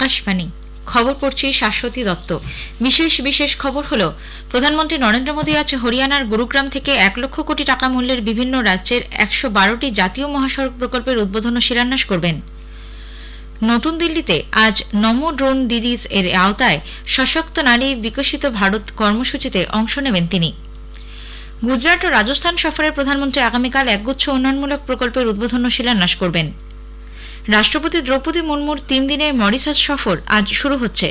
আকাশবাণী খবর পড়ছি শাশ্বতী দত্ত বিশেষ বিশেষ খবর হলো প্রধানমন্ত্রী নরেন্দ্র মোদী আজ হরিয়ানার গুরুগ্রাম থেকে এক লক্ষ কোটি টাকা মূল্যের বিভিন্ন রাজ্যের একশো বারোটি জাতীয় মহাসড়ক প্রকল্পের উদ্বোধন ও শিলান্যাস করবেন নতুন দিল্লিতে আজ নমো ড্রোন দিদিজ এর আওতায় সশক্ত নারী বিকশিত ভারত কর্মসূচিতে অংশ নেবেন তিনি গুজরাট ও রাজস্থান সফরে প্রধানমন্ত্রী আগামীকাল একগুচ্ছ উন্নয়নমূলক প্রকল্পের উদ্বোধন ও শিলান্যাস করবেন রাষ্ট্রপতি দ্রৌপদী মুর্মুর তিন দিনে মরিশাস সফর আজ শুরু হচ্ছে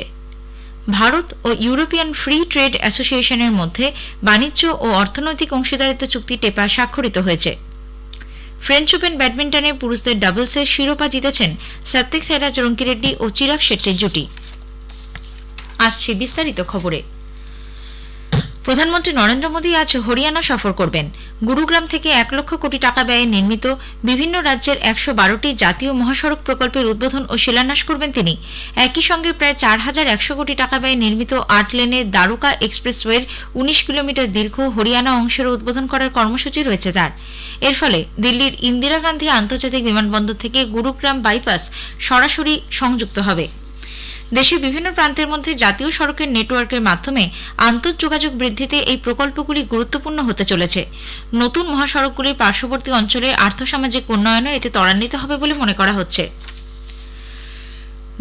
ভারত ও ইউরোপিয়ান ফ্রি ট্রেড অ্যাসোসিয়েশনের মধ্যে বাণিজ্য ও অর্থনৈতিক অংশীদারিত্ব চুক্তি টেপা স্বাক্ষরিত হয়েছে ফ্রেঞ্চ ওপেন ব্যাডমিন্টনে পুরুষদের ডাবলসের শিরোপা জিতেছেন সাত্বিক সাইরাজ রঙ্কিরেড্ডি ও চিরাগ শেট্টির জুটি আসছে বিস্তারিত খবরে প্রধানমন্ত্রী নরেন্দ্র মোদী আজ হরিয়ানা সফর করবেন গুরুগ্রাম থেকে এক লক্ষ কোটি টাকা ব্যয়ে নির্মিত বিভিন্ন রাজ্যের একশো বারোটি জাতীয় মহাসড়ক প্রকল্পের উদ্বোধন ও শিলান্যাস করবেন তিনি একই সঙ্গে প্রায় চার হাজার একশো কোটি টাকা ব্যয়ে নির্মিত আট লেনের দ্বারকা এক্সপ্রেসওয়ের উনিশ কিলোমিটার দীর্ঘ হরিয়ানা অংশের উদ্বোধন করার কর্মসূচি রয়েছে তার এর ফলে দিল্লির ইন্দিরা গান্ধী আন্তর্জাতিক বিমানবন্দর থেকে গুরুগ্রাম বাইপাস সরাসরি সংযুক্ত হবে দেশের বিভিন্ন প্রান্তের মধ্যে জাতীয় সড়কের নেটওয়ার্কের মাধ্যমে আন্তঃযোগাযোগ বৃদ্ধিতে এই প্রকল্পগুলি গুরুত্বপূর্ণ হতে চলেছে নতুন মহাসড়কগুলির পার্শ্ববর্তী অঞ্চলের আর্থসামাজিক উন্নয়নও এতে ত্বরান্বিত হবে বলে মনে করা হচ্ছে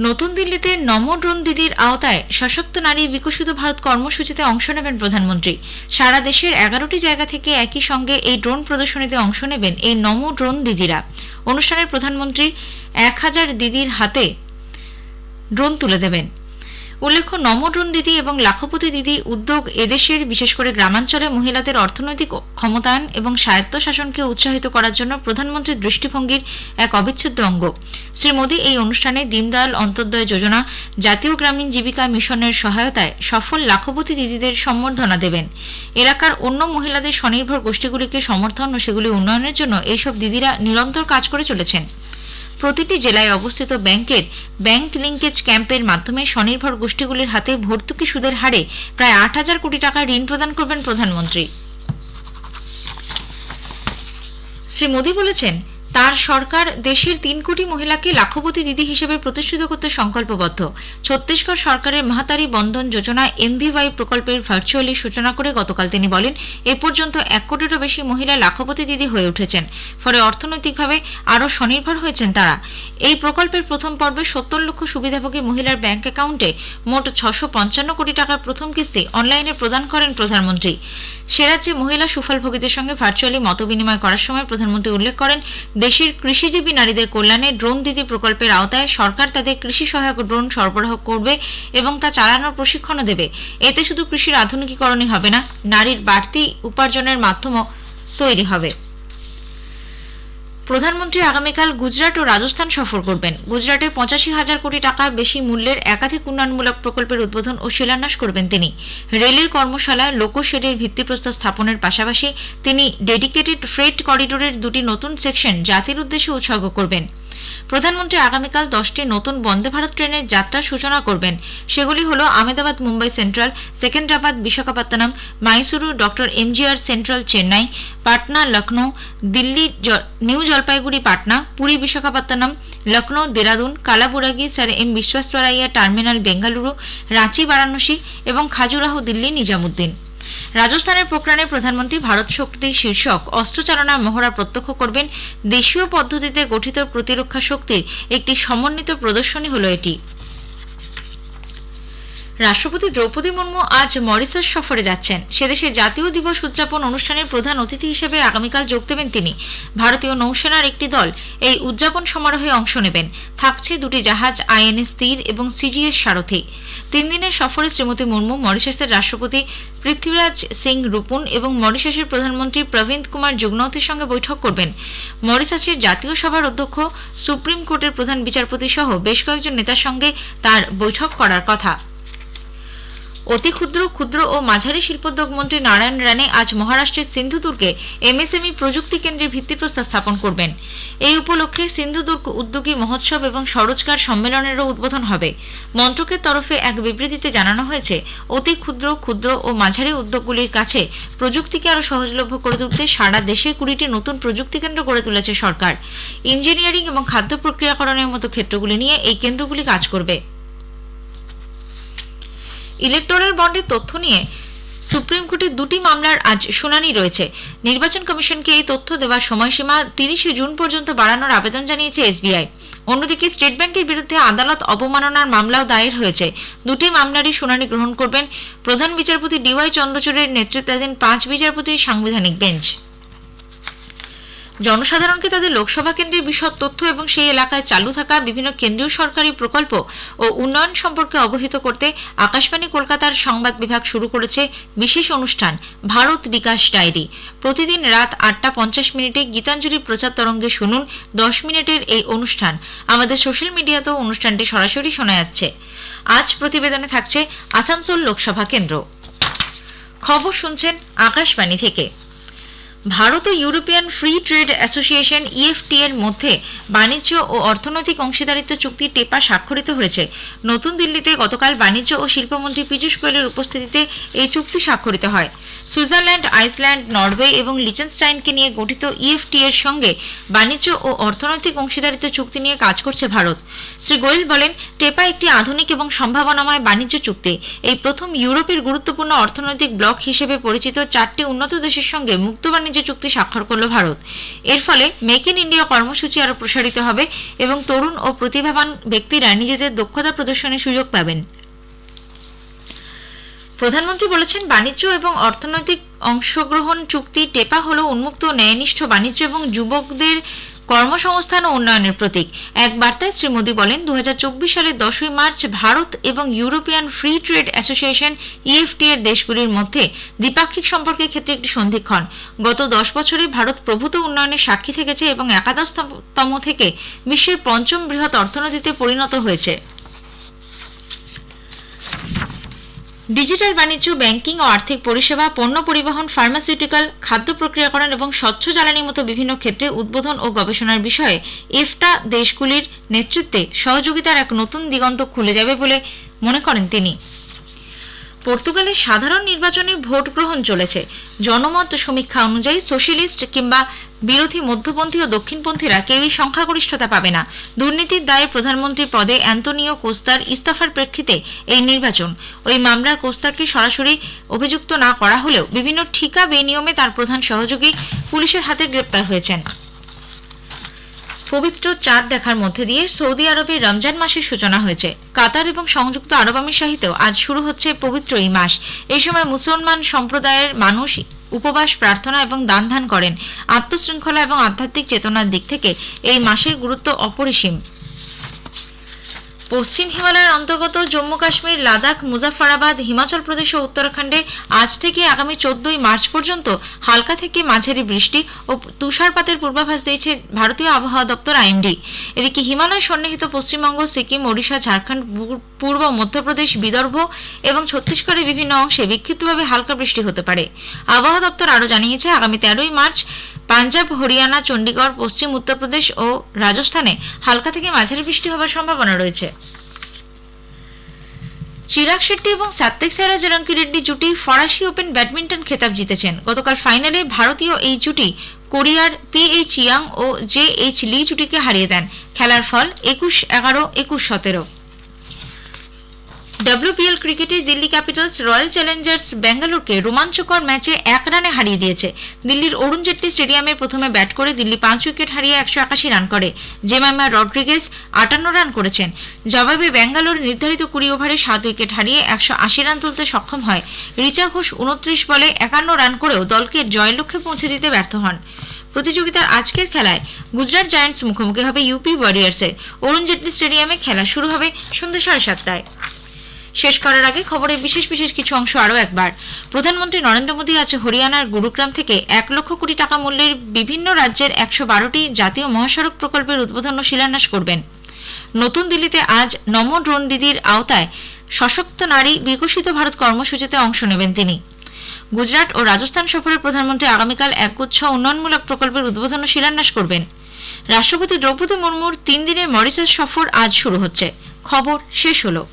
নতুন দিল্লিতে নমো ড্রোন দিদির আওতায় সশক্ত নারী বিকশিত ভারত কর্মসূচিতে অংশ নেবেন প্রধানমন্ত্রী সারা দেশের এগারোটি জায়গা থেকে একই সঙ্গে এই ড্রোন প্রদর্শনীতে অংশ নেবেন এই নমো ড্রোন দিদিরা অনুষ্ঠানে প্রধানমন্ত্রী এক হাজার দিদির হাতে ড্রোন তুলে দেবেন উল্লেখ্য নমড্রোন দিদি এবং লাখপতি দিদি উদ্যোগ এদেশের বিশেষ করে গ্রামাঞ্চলে মহিলাদের অর্থনৈতিক ক্ষমতায়ন এবং স্বায়ত্তশাসনকে উৎসাহিত করার জন্য প্রধানমন্ত্রীর দৃষ্টিভঙ্গির এক অবিচ্ছেদ্য অঙ্গ শ্রী মোদী এই অনুষ্ঠানে দীনদয়াল অন্তর্দয় যোজনা জাতীয় গ্রামীণ জীবিকা মিশনের সহায়তায় সফল লাখপতি দিদিদের সম্বর্ধনা দেবেন এলাকার অন্য মহিলাদের স্বনির্ভর গোষ্ঠীগুলিকে সমর্থন ও সেগুলি উন্নয়নের জন্য এইসব দিদিরা নিরন্তর কাজ করে চলেছেন প্রতিটি জেলায় অবস্থিত ব্যাংকের ব্যাংক লিঙ্কেজ ক্যাম্পের মাধ্যমে স্বনির্ভর গোষ্ঠীগুলির হাতে ভর্তুকি সুদের হারে প্রায় আট হাজার কোটি টাকা ঋণ প্রদান করবেন প্রধানমন্ত্রী শ্রী মোদী বলেছেন তার সরকার দেশের তিন কোটি মহিলাকে লাখপতি দিদি হিসেবে প্রতিষ্ঠিত করতে সংকল্পবদ্ধ ছত্তিশগড় সরকারের মাহাতারি বন্ধন যোজনা এমভিওয়াই প্রকল্পের ভার্চুয়ালি সূচনা করে গতকাল তিনি বলেন এ পর্যন্ত এক কোটিরও বেশি মহিলা লাখপতি দিদি হয়ে উঠেছেন ফলে অর্থনৈতিকভাবে আরও স্বনির্ভর হয়েছেন তারা এই প্রকল্পের প্রথম পর্বে সত্তর লক্ষ সুবিধাভোগী মহিলার ব্যাংক অ্যাকাউন্টে মোট ছশো পঞ্চান্ন কোটি টাকার প্রথম কিস্তি অনলাইনে প্রদান করেন প্রধানমন্ত্রী সে রাজ্যে মহিলা সুফলভোগীদের সঙ্গে ভার্চুয়ালি মতবিনিময় করার সময় প্রধানমন্ত্রী উল্লেখ করেন দেশের কৃষিজীবী নারীদের কল্যাণে ড্রোন দিদি প্রকল্পের আওতায় সরকার তাদের কৃষি সহায়ক ড্রোন সরবরাহ করবে এবং তা চালানোর প্রশিক্ষণও দেবে এতে শুধু কৃষির আধুনিকীকরণই হবে না নারীর বাড়তি উপার্জনের মাধ্যমও তৈরি হবে প্রধানমন্ত্রী আগামীকাল গুজরাট ও রাজস্থান সফর করবেন গুজরাটে পঁচাশি হাজার কোটি টাকা বেশি মূল্যের একাধিক উন্নয়নমূলক প্রকল্পের উদ্বোধন ও শিলান্যাস করবেন তিনি রেলের কর্মশালায় লোকোশেডের ভিত্তিপ্রস্তর স্থাপনের পাশাপাশি তিনি ডেডিকেটেড ফ্রেট করিডোরের দুটি নতুন সেকশন জাতির উদ্দেশ্যে উৎসর্গ করবেন প্রধানমন্ত্রী আগামীকাল দশটি নতুন বন্দে ভারত ট্রেনের যাত্রার সূচনা করবেন সেগুলি হল Ahmedabad Mumbai Central Secunderabad Visakhapatnam Mysuru Doctor MGR Central Chennai Patna Lucknow Delhi New Jalpaiguri Patna Puri Visakhapatnam Lucknow Dehradun Kalaburagi Sir M বিশ্বাসরাইয়া টার্মিনাল বেঙ্গালুরু রাঁচি বারাণসী এবং খাজুরাহো দিল্লি নিজামুদ্দিন রাজস্থানের পোকরানে প্রধানমন্ত্রী ভারত শক্তি শীর্ষক অস্ত্রচালনার মহড়া প্রত্যক্ষ করবেন দেশীয় পদ্ধতিতে গঠিত প্রতিরক্ষা শক্তির একটি সমন্বিত প্রদর্শনী হল এটি রাষ্ট্রপতি দ্রৌপদী মুর্মু আজ মরিসাস সফরে যাচ্ছেন সেদেশে জাতীয় দিবস উদযাপন অনুষ্ঠানের প্রধান অতিথি হিসেবে আগামীকাল যোগ দেবেন তিনি ভারতীয় নৌসেনার একটি দল এই উদযাপন সমারোহে অংশ নেবেন থাকছে দুটি জাহাজ আইএনএস তীর এবং সিজিএস সারথি তিন দিনের সফরে শ্রীমতী মুর্মু মরিশাসের রাষ্ট্রপতি পৃথ্বীরাজ সিং রুপুন এবং মরিশাসের প্রধানমন্ত্রী প্রবীণ কুমার যুগনথের সঙ্গে বৈঠক করবেন মরিশাসের জাতীয় সভার অধ্যক্ষ সুপ্রিম কোর্টের প্রধান বিচারপতি সহ বেশ কয়েকজন নেতার সঙ্গে তার বৈঠক করার কথা অতি ক্ষুদ্র ক্ষুদ্র ও মাঝারি শিল্পোদ্যোগ মন্ত্রী নারায়ণ রানে আজ মহারাষ্ট্রের সিন্ধুদুর্গে এমএসএমই প্রযুক্তি কেন্দ্রের ভিত্তিপ্রস্তর স্থাপন করবেন এই উপলক্ষে সিন্ধুদুর্গ উদ্যোগী মহোৎসব এবং স্বরোজগার সম্মেলনেরও উদ্বোধন হবে মন্ত্রকের তরফে এক বিবৃতিতে জানানো হয়েছে অতি ক্ষুদ্র ক্ষুদ্র ও মাঝারি উদ্যোগগুলির কাছে প্রযুক্তিকে আরও সহজলভ্য করে তুলতে সারা দেশে কুড়িটি নতুন প্রযুক্তি কেন্দ্র গড়ে তুলেছে সরকার ইঞ্জিনিয়ারিং এবং খাদ্য প্রক্রিয়াকরণের মতো ক্ষেত্রগুলি নিয়ে এই কেন্দ্রগুলি কাজ করবে ইলেকটোরাল বন্ডের তথ্য নিয়ে সুপ্রিম কোর্টে দুটি মামলার আজ শুনানি রয়েছে নির্বাচন কমিশনকে এই তথ্য দেওয়ার সময়সীমা তিরিশে জুন পর্যন্ত বাড়ানোর আবেদন জানিয়েছে এসবিআই অন্যদিকে স্টেট ব্যাংকের বিরুদ্ধে আদালত অবমাননার মামলাও দায়ের হয়েছে দুটি মামলারই শুনানি গ্রহণ করবেন প্রধান বিচারপতি ডিওয়াই চন্দ্রচূড়ের নেতৃত্বাধীন পাঁচ বিচারপতির সাংবিধানিক বেঞ্চ জনসাধারণকে তাদের লোকসভা কেন্দ্রের বিশদ তথ্য এবং সেই এলাকায় চালু থাকা বিভিন্ন কেন্দ্রীয় সরকারি প্রকল্প ও উন্নয়ন সম্পর্কে অবহিত করতে আকাশবাণী কলকাতার সংবাদ বিভাগ শুরু করেছে বিশেষ অনুষ্ঠান ভারত বিকাশ ডায়েরি প্রতিদিন রাত আটটা পঞ্চাশ মিনিটে গীতাঞ্জলি প্রচার তরঙ্গে শুনুন দশ মিনিটের এই অনুষ্ঠান আমাদের সোশ্যাল মিডিয়াতেও অনুষ্ঠানটি সরাসরি শোনা যাচ্ছে আজ প্রতিবেদনে থাকছে আসানসোল লোকসভা কেন্দ্র খবর শুনছেন আকাশবাণী থেকে ভারত ও European Free Trade Association EFT e এর মধ্যে বাণিজ্য ও অর্থনৈতিক অংশীদারিত্ব চুক্তি টেপা স্বাক্ষরিত হয়েছে নতুন দিল্লিতে গতকাল বাণিজ্য ও শিল্পমন্ত্রী পীযূষ গোয়েলের উপস্থিতিতে এই চুক্তি স্বাক্ষরিত হয় সুইজারল্যান্ড আইসল্যান্ড নরওয়ে এবং লিচেনস্টাইনকে নিয়ে গঠিত ইএফটি e এর সঙ্গে বাণিজ্য ও অর্থনৈতিক অংশীদারিত্ব চুক্তি নিয়ে কাজ করছে ভারত শ্রী গোয়েল বলেন টেপা একটি আধুনিক এবং সম্ভাবনাময় বাণিজ্য চুক্তি এই প্রথম ইউরোপের গুরুত্বপূর্ণ অর্থনৈতিক ব্লক হিসেবে পরিচিত চারটি উন্নত দেশের সঙ্গে মুক্ত বাণিজ্য বাণিজ্য চুক্তি স্বাক্ষর করল ভারত এর ফলে মেক ইন ইন্ডিয়া কর্মসূচি আরও প্রসারিত হবে এবং তরুণ ও প্রতিভাবান ব্যক্তিরা নিজেদের দক্ষতা প্রদর্শনের সুযোগ পাবেন প্রধানমন্ত্রী বলেছেন বাণিজ্য এবং অর্থনৈতিক অংশগ্রহণ চুক্তি টেপা হল উন্মুক্ত ন্যায়নিষ্ঠ বাণিজ্য এবং যুবকদের কর্মসংস্থান ও উন্নয়নের প্রতীক এক বার্তায় শ্রী মোদী বলেন দু সালের দশই মার্চ ভারত এবং European Free Trade Association EFT e এর দেশগুলির মধ্যে দ্বিপাক্ষিক সম্পর্কের ক্ষেত্রে একটি সন্ধিক্ষণ গত দশ বছরে ভারত প্রভূত উন্নয়নের সাক্ষী থেকেছে এবং একাদশতম থেকে বিশ্বের পঞ্চম বৃহৎ অর্থনীতিতে পরিণত হয়েছে ডিজিটাল বাণিজ্য ব্যাংকিং ও আর্থিক পরিষেবা পণ্য পরিবহন ফার্মাসিউটিক্যাল খাদ্য প্রক্রিয়াকরণ এবং স্বচ্ছ জ্বালানির মতো বিভিন্ন ক্ষেত্রে উদ্বোধন ও গবেষণার বিষয়ে এফটা দেশগুলির নেতৃত্বে সহযোগিতার এক নতুন দিগন্ত খুলে যাবে বলে মনে করেন তিনি পর্তুগালের সাধারণ নির্বাচনে ভোট গ্রহণ চলেছে জনমত সমীক্ষা অনুযায়ী সোশ্যালিস্ট কিংবা বিরোধী মধ্যপন্থী ও দক্ষিণপন্থীরা কেউই সংখ্যাগরিষ্ঠতা পাবে না দুর্নীতির দায়ে প্রধানমন্ত্রী পদে অ্যান্তোনিও কোস্তার ইস্তফার প্রেক্ষিতে এই নির্বাচন ওই মামলার কোস্তাকে সরাসরি অভিযুক্ত না করা হলেও বিভিন্ন ঠিকা বেনিয়মে তার প্রধান সহযোগী পুলিশের হাতে গ্রেপ্তার হয়েছেন পবিত্র চাঁদ দেখার মধ্যে দিয়ে সৌদি আরবে রমজান মাসের সূচনা হয়েছে কাতার এবং সংযুক্ত আরব আমিরশাহিতেও আজ শুরু হচ্ছে পবিত্র এই মাস এই সময় মুসলমান সম্প্রদায়ের মানুষ উপবাস প্রার্থনা এবং দান ধান করেন আত্মশৃঙ্খলা এবং আধ্যাত্মিক চেতনার দিক থেকে এই মাসের গুরুত্ব অপরিসীম পশ্চিম হিমালয়ের অন্তর্গত জম্মু কাশ্মীর লাদাখ মুজাফরাবাদ হিমাচল প্রদেশ ও উত্তরাখণ্ডে আজ থেকে আগামী চোদ্দই মার্চ পর্যন্ত হালকা থেকে মাঝারি বৃষ্টি ও তুষারপাতের পূর্বাভাস দিয়েছে ভারতীয় আবহাওয়া দপ্তর আইএমডি এদিকে হিমালয় সন্নিহিত পশ্চিমবঙ্গ সিকিম ওড়িশা ঝাড়খণ্ড পূর্ব মধ্যপ্রদেশ বিদর্ভ এবং ছত্তিশগড়ের বিভিন্ন অংশে বিক্ষিপ্তভাবে হালকা বৃষ্টি হতে পারে আবহাওয়া দপ্তর আরও জানিয়েছে আগামী তেরোই মার্চ পাঞ্জাব হরিয়ানা চণ্ডীগড় পশ্চিম উত্তরপ্রদেশ ও রাজস্থানে হালকা থেকে মাঝারি বৃষ্টি হওয়ার সম্ভাবনা রয়েছে চিরাগ শেট্টি এবং সাত্বিক সাইরাজ রঙ্কি রেড্ডি জুটি ফরাসি ওপেন ব্যাডমিন্টন খেতাব জিতেছেন গতকাল ফাইনালে ভারতীয় এই জুটি কোরিয়ার পি এইচ ইয়াং ও জে এইচ লি জুটিকে হারিয়ে দেন খেলার ফল একুশ এগারো একুশ সতেরো ডব্লিউপিএল ক্রিকেটে দিল্লি ক্যাপিটালস রয়্যাল চ্যালেঞ্জার্স ব্যাঙ্গালোরকে রোমাঞ্চকর ম্যাচে এক রানে হারিয়ে দিয়েছে দিল্লির অরুণ জেটলি স্টেডিয়ামে প্রথমে ব্যাট করে দিল্লি পাঁচ উইকেট হারিয়ে একশো একাশি রান করে জেমাইমা রড্রিগেজ আটান্ন রান করেছেন জবাবে ব্যাঙ্গালোর নির্ধারিত কুড়ি ওভারে সাত উইকেট হারিয়ে একশো আশি রান তুলতে সক্ষম হয় রিচা ঘোষ উনত্রিশ বলে একান্ন রান করেও দলকে জয়ের লক্ষ্যে পৌঁছে দিতে ব্যর্থ হন প্রতিযোগিতার আজকের খেলায় গুজরাট জায়ান্টস মুখোমুখি হবে ইউপি ওয়ারিয়ার্সের অরুণ জেটলি স্টেডিয়ামে খেলা শুরু হবে সন্ধ্যা সাড়ে সাতটায় শেষ করার আগে খবরে বিশেষ বিশেষ কিছু অংশ আরও একবার প্রধানমন্ত্রী নরেন্দ্র মোদী আজ হরিয়ানার গুরুগ্রাম থেকে এক লক্ষ কোটি টাকা মূল্যের বিভিন্ন রাজ্যের একশো বারোটি জাতীয় মহাসড়ক প্রকল্পের উদ্বোধন ও শিলান্যাস করবেন নতুন দিল্লিতে আজ নমো ড্রোন দিদির আওতায় সশক্ত নারী বিকশিত ভারত কর্মসূচিতে অংশ নেবেন তিনি গুজরাট ও রাজস্থান সফরে প্রধানমন্ত্রী আগামীকাল একগুচ্ছ উন্নয়নমূলক প্রকল্পের উদ্বোধন ও শিলান্যাস করবেন রাষ্ট্রপতি দ্রৌপদী মুর্মুর তিন দিনের মরিশাস সফর আজ শুরু হচ্ছে খবর শেষ হলো